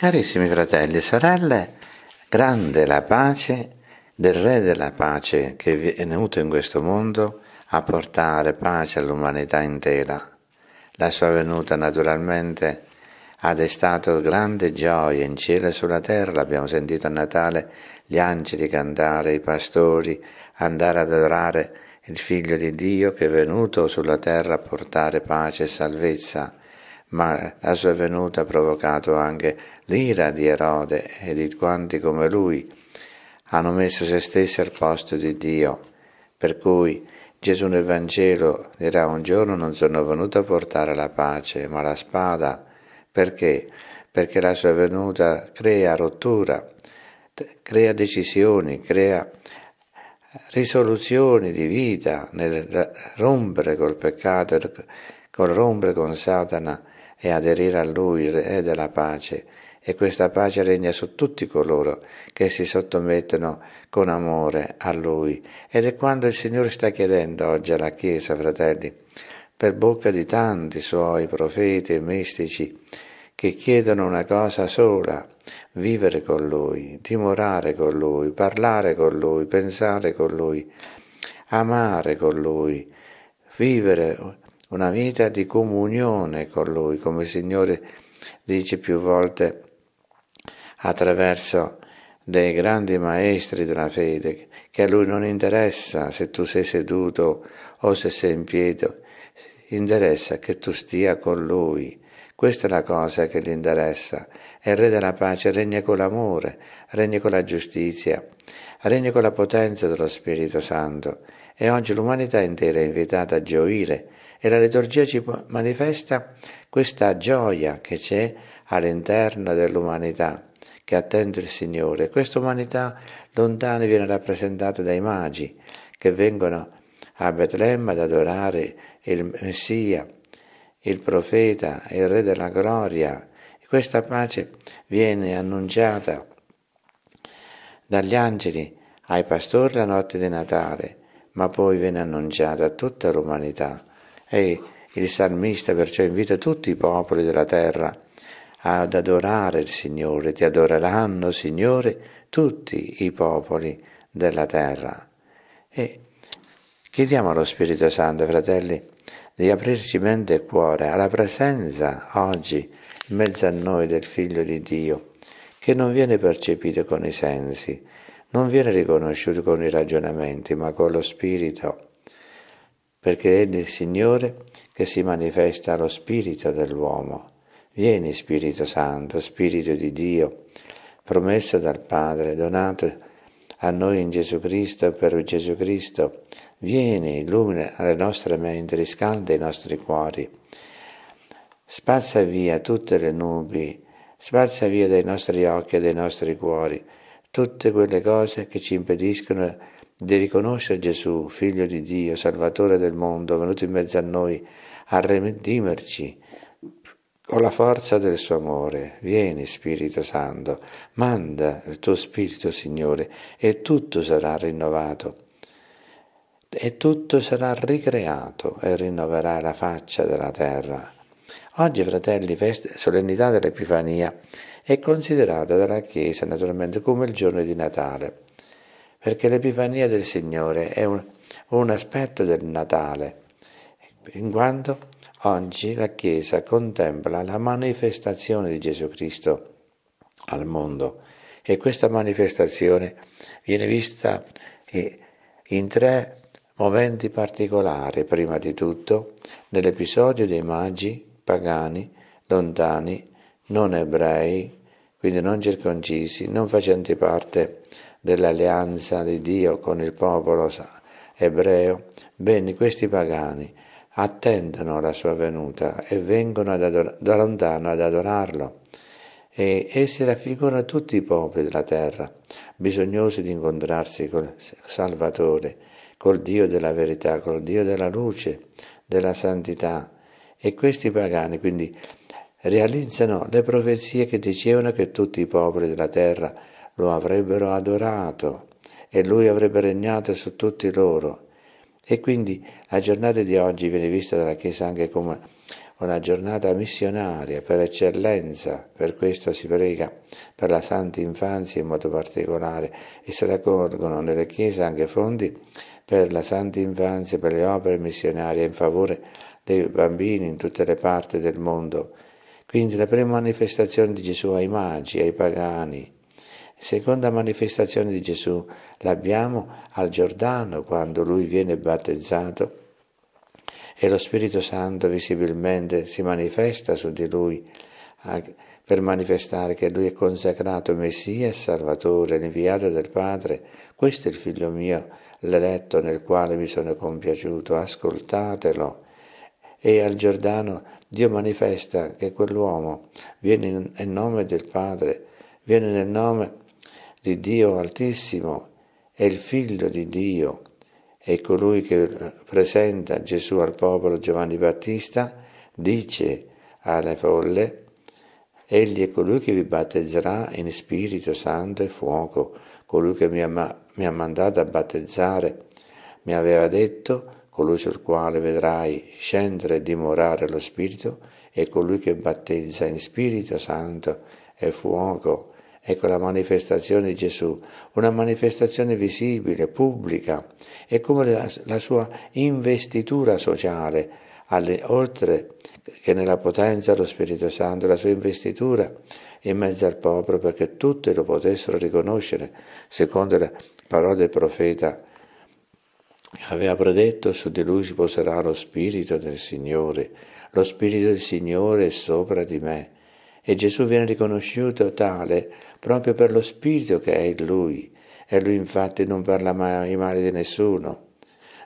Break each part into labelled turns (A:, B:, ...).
A: Carissimi fratelli e sorelle, grande la pace del Re della pace che è venuto in questo mondo a portare pace all'umanità intera. La sua venuta naturalmente ha destato grande gioia in cielo e sulla terra, l'abbiamo sentito a Natale, gli angeli cantare, i pastori andare ad adorare il Figlio di Dio che è venuto sulla terra a portare pace e salvezza ma la sua venuta ha provocato anche l'ira di Erode e di quanti come lui hanno messo se stessi al posto di Dio. Per cui Gesù nel Vangelo dirà un giorno non sono venuto a portare la pace, ma la spada. Perché? Perché la sua venuta crea rottura, crea decisioni, crea risoluzioni di vita nel rompere col peccato, col rompere con Satana e aderire a lui, il Re della pace, e questa pace regna su tutti coloro che si sottomettono con amore a Lui. Ed è quando il Signore sta chiedendo oggi alla Chiesa, fratelli, per bocca di tanti suoi profeti e mistici, che chiedono una cosa sola, vivere con Lui, dimorare con Lui, parlare con Lui, pensare con Lui, amare con Lui, vivere una vita di comunione con Lui, come il Signore dice più volte attraverso dei grandi maestri della fede, che a Lui non interessa se tu sei seduto o se sei in piedi, interessa che tu stia con Lui. Questa è la cosa che gli interessa. E il Re della pace regna con l'amore, regna con la giustizia, regna con la potenza dello Spirito Santo e oggi l'umanità intera è invitata a gioire e la liturgia ci manifesta questa gioia che c'è all'interno dell'umanità che attende il Signore. Questa umanità lontana viene rappresentata dai magi che vengono a Betlemme ad adorare il Messia, il profeta, il Re della gloria. Questa pace viene annunciata dagli angeli ai pastori la notte di Natale ma poi viene annunciata a tutta l'umanità e il salmista perciò invita tutti i popoli della terra ad adorare il Signore, ti adoreranno Signore tutti i popoli della terra. E chiediamo allo Spirito Santo, fratelli, di aprirci mente e cuore alla presenza oggi in mezzo a noi del Figlio di Dio, che non viene percepito con i sensi, non viene riconosciuto con i ragionamenti, ma con lo spirito, perché è il Signore che si manifesta lo spirito dell'uomo. Vieni Spirito Santo, Spirito di Dio, promesso dal Padre, donato a noi in Gesù Cristo e per Gesù Cristo. Vieni, illumina le nostre menti, riscalda i nostri cuori. Spazza via tutte le nubi, spazza via dai nostri occhi e dai nostri cuori tutte quelle cose che ci impediscono di riconoscere Gesù, Figlio di Dio, Salvatore del mondo, venuto in mezzo a noi, a redimerci con la forza del suo amore. Vieni, Spirito Santo, manda il tuo Spirito, Signore, e tutto sarà rinnovato. E tutto sarà ricreato e rinnoverà la faccia della terra. Oggi, fratelli, festa, solennità dell'Epifania, è considerata dalla Chiesa naturalmente come il giorno di Natale, perché l'Epifania del Signore è un, un aspetto del Natale, in quanto oggi la Chiesa contempla la manifestazione di Gesù Cristo al mondo e questa manifestazione viene vista eh, in tre momenti particolari, prima di tutto nell'episodio dei magi pagani, lontani, non ebrei quindi non circoncisi, non facenti parte dell'alleanza di Dio con il popolo ebreo, bene questi pagani attendono la sua venuta e vengono ador- da lontano ad adorarlo. E essi raffigurano tutti i popoli della terra, bisognosi di incontrarsi col Salvatore, col Dio della verità, col Dio della luce, della santità. E questi pagani, quindi realizzano le profezie che dicevano che tutti i popoli della terra lo avrebbero adorato e lui avrebbe regnato su tutti loro. E quindi la giornata di oggi viene vista dalla Chiesa anche come una giornata missionaria per eccellenza, per questo si prega per la Santa Infanzia in modo particolare e si raccolgono nelle Chiese anche fondi per la Santa Infanzia, per le opere missionarie in favore dei bambini in tutte le parti del mondo. Quindi la prima manifestazione di Gesù ai magi, ai pagani. Seconda manifestazione di Gesù l'abbiamo al Giordano quando lui viene battezzato e lo Spirito Santo visibilmente si manifesta su di lui per manifestare che lui è consacrato Messia e Salvatore, l'inviato del Padre. Questo è il figlio mio, l'eletto nel quale mi sono compiaciuto, ascoltatelo e al Giordano Dio manifesta che quell'uomo viene nel nome del Padre, viene nel nome di Dio Altissimo, è il figlio di Dio, è colui che presenta Gesù al popolo Giovanni Battista, dice alle folle, Egli è colui che vi battezzerà in Spirito Santo e fuoco, colui che mi ha, mi ha mandato a battezzare. Mi aveva detto, colui sul quale vedrai scendere e dimorare lo Spirito, è colui che battezza in Spirito Santo e fuoco. Ecco la manifestazione di Gesù, una manifestazione visibile, pubblica, è come la, la sua investitura sociale, alle, oltre che nella potenza dello Spirito Santo, la sua investitura in mezzo al popolo perché tutti lo potessero riconoscere, secondo la parola del profeta Aveva predetto su di lui si poserà lo Spirito del Signore, lo Spirito del Signore è sopra di me. E Gesù viene riconosciuto tale proprio per lo Spirito che è in lui. E lui infatti non parla mai male di nessuno.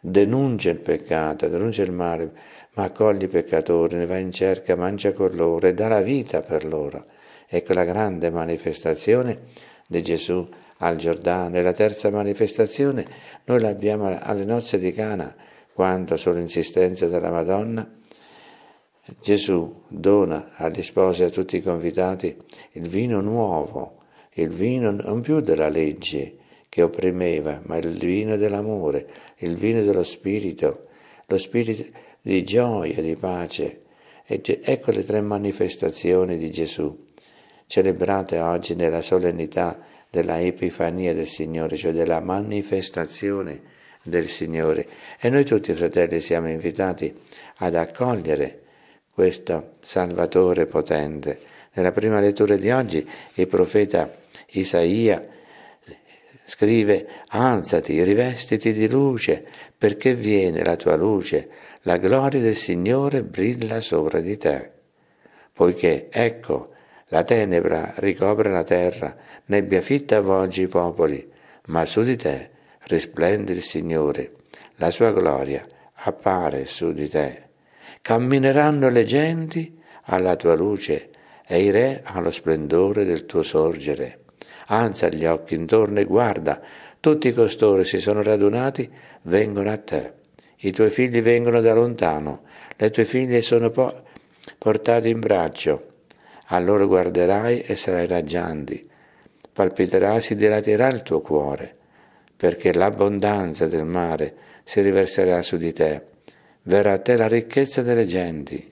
A: Denuncia il peccato, denuncia il male, ma accoglie i peccatori, ne va in cerca, mangia con loro e dà la vita per loro. Ecco la grande manifestazione di Gesù al Giordano e la terza manifestazione noi l'abbiamo alle nozze di Cana, quando, sull'insistenza della Madonna, Gesù dona agli sposi e a tutti i convitati il vino nuovo, il vino non più della legge che opprimeva, ma il vino dell'amore, il vino dello spirito, lo spirito di gioia, di pace. Ecco le tre manifestazioni di Gesù, celebrate oggi nella solennità della Epifania del Signore, cioè della manifestazione del Signore. E noi tutti, fratelli, siamo invitati ad accogliere questo Salvatore potente. Nella prima lettura di oggi il profeta Isaia scrive, alzati, rivestiti di luce, perché viene la tua luce, la gloria del Signore brilla sopra di te. Poiché ecco, la tenebra ricopre la terra, nebbia fitta avvolge i popoli, ma su di te risplende il Signore, la sua gloria appare su di te. Cammineranno le genti alla tua luce e i re allo splendore del tuo sorgere. Alza gli occhi intorno e guarda, tutti costoro si sono radunati, vengono a te. I tuoi figli vengono da lontano, le tue figlie sono po- portate in braccio allora guarderai e sarai raggianti, palpiterà e si dilaterà il tuo cuore, perché l'abbondanza del mare si riverserà su di te, verrà a te la ricchezza delle genti,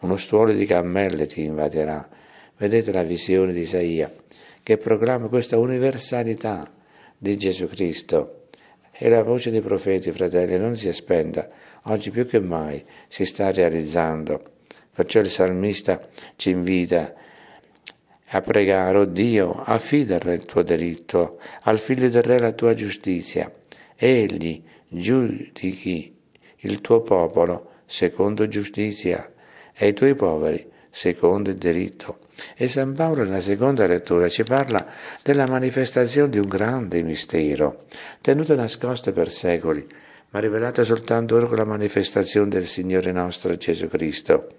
A: uno stuolo di cammelle ti invaderà. Vedete la visione di Isaia che proclama questa universalità di Gesù Cristo. E la voce dei profeti, fratelli, non si spenda, oggi più che mai si sta realizzando. Perciò il salmista ci invita a pregare, oh Dio, affida il tuo diritto, al figlio del re la tua giustizia. Egli giudichi il tuo popolo secondo giustizia e i tuoi poveri secondo il diritto. E San Paolo nella seconda lettura ci parla della manifestazione di un grande mistero, tenuto nascosto per secoli, ma rivelato soltanto ora con la manifestazione del Signore nostro Gesù Cristo.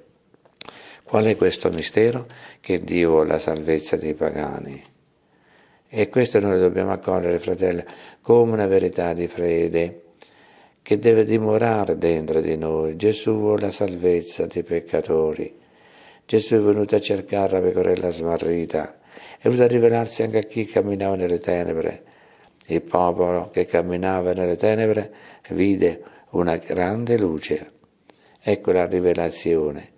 A: Qual è questo mistero? Che Dio vuole la salvezza dei pagani. E questo noi dobbiamo accogliere, fratelli, come una verità di fede che deve dimorare dentro di noi. Gesù vuole la salvezza dei peccatori. Gesù è venuto a cercare la pecorella smarrita, è venuto a rivelarsi anche a chi camminava nelle tenebre. Il popolo che camminava nelle tenebre vide una grande luce. Ecco la rivelazione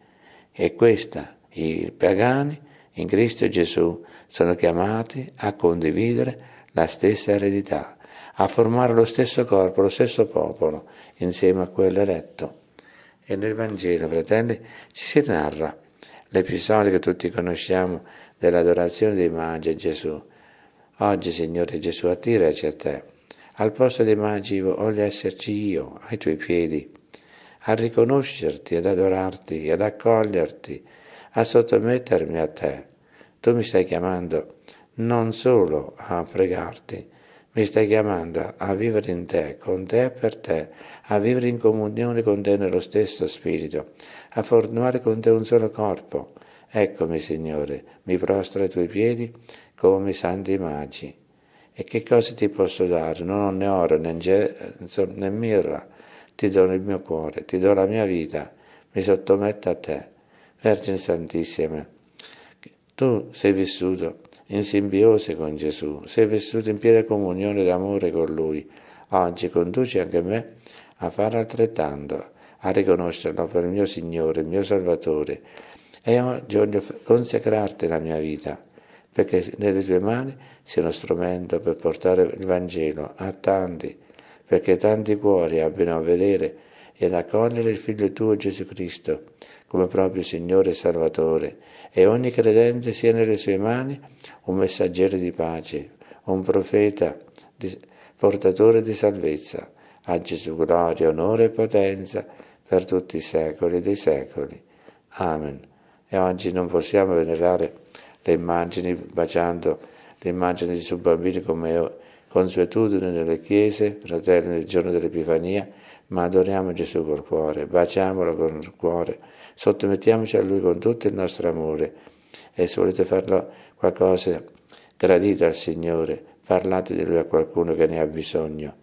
A: e questa i pagani in Cristo Gesù sono chiamati a condividere la stessa eredità, a formare lo stesso corpo, lo stesso popolo insieme a quello eletto. E nel Vangelo, fratelli, ci si narra l'episodio che tutti conosciamo dell'adorazione dei magi a Gesù. Oggi, Signore Gesù, attiraci a te. Al posto dei magi voglio esserci io, ai tuoi piedi a riconoscerti, ad adorarti, ad accoglierti, a sottomettermi a te. Tu mi stai chiamando non solo a pregarti, mi stai chiamando a vivere in te, con te e per te, a vivere in comunione con te nello stesso Spirito, a formare con te un solo corpo. Eccomi, Signore, mi prostro ai tuoi piedi come santi magi. E che cosa ti posso dare? Non ho né oro, né, inge- né mirra, ti do il mio cuore, ti do la mia vita, mi sottometto a te. Vergine Santissima, tu sei vissuto in simbiosi con Gesù, sei vissuto in piena comunione d'amore con Lui. Oggi conduci anche me a fare altrettanto, a riconoscerlo per il mio Signore, il mio Salvatore. E oggi voglio consacrarti la mia vita, perché nelle tue mani sia uno strumento per portare il Vangelo a tanti perché tanti cuori abbiano a vedere e ad accogliere il Figlio tuo Gesù Cristo come proprio Signore e Salvatore, e ogni credente sia nelle sue mani un messaggero di pace, un profeta, portatore di salvezza. A Gesù gloria, onore e potenza per tutti i secoli dei secoli. Amen. E oggi non possiamo venerare le immagini baciando le immagini di suo bambino come io consuetudine nelle chiese, fratelli nel giorno dell'Epifania, ma adoriamo Gesù col cuore, baciamolo con il cuore, sottomettiamoci a Lui con tutto il nostro amore. E se volete farlo qualcosa gradite al Signore, parlate di Lui a qualcuno che ne ha bisogno.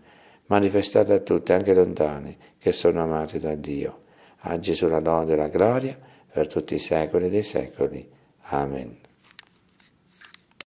A: Manifestate a tutti, anche lontani, che sono amati da Dio. A Gesù la donna e la gloria per tutti i secoli dei secoli. Amen.